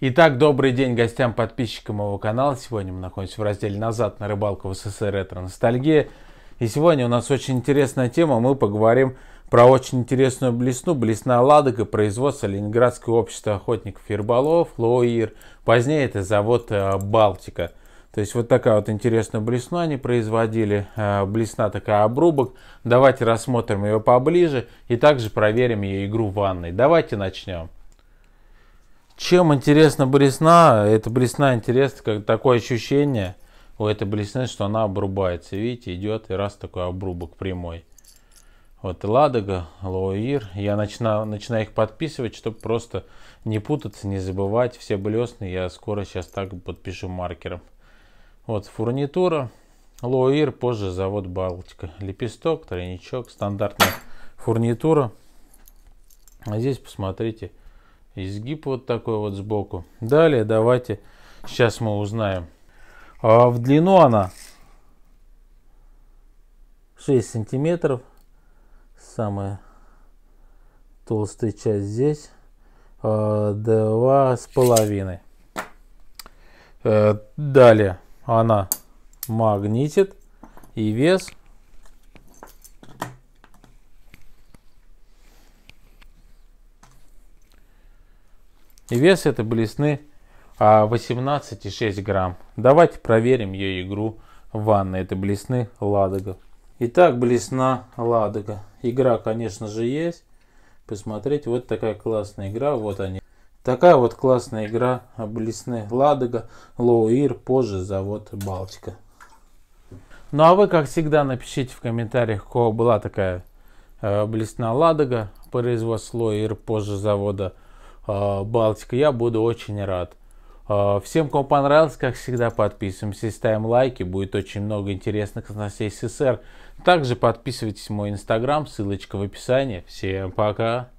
Итак, добрый день гостям, подписчикам моего канала. Сегодня мы находимся в разделе «Назад на рыбалку в СССР. Ретро-ностальгия». И сегодня у нас очень интересная тема. Мы поговорим про очень интересную блесну, блесна Ладога, производство Ленинградского общества охотников и рыболов, Лоир. Позднее это завод э, «Балтика». То есть вот такая вот интересная блесна они производили. Э, блесна такая обрубок. Давайте рассмотрим ее поближе и также проверим ее игру в ванной. Давайте начнем. Чем интересна блесна? Это блесна интересна, как такое ощущение у этой блесны, что она обрубается. Видите, идет и раз такой обрубок прямой. Вот Ладога, Лоуир. Я начинаю, начинаю их подписывать, чтобы просто не путаться, не забывать. Все блесны я скоро сейчас так подпишу маркером. Вот фурнитура. Лоуир, позже завод Балтика. Лепесток, тройничок, стандартная фурнитура. А здесь посмотрите, Изгиб вот такой вот сбоку. Далее давайте, сейчас мы узнаем. А в длину она 6 сантиметров. Самая толстая часть здесь. А, два с половиной. Э, далее она магнитит. И вес И вес этой блесны 18,6 а, грамм. Давайте проверим ее игру в ванной этой блесны Ладога. Итак, блесна Ладога. Игра, конечно же, есть. Посмотрите, вот такая классная игра. Вот они. Такая вот классная игра блесны Ладога, Лоуир, позже завод Балтика. Ну а вы, как всегда, напишите в комментариях, у кого была такая э, блесна Ладога, производство Лоуир, позже завода Балтика а, Балтика. Я буду очень рад. А, всем, кому понравилось, как всегда, подписываемся, ставим лайки. Будет очень много интересных новостей СССР. Также подписывайтесь на мой инстаграм, ссылочка в описании. Всем пока!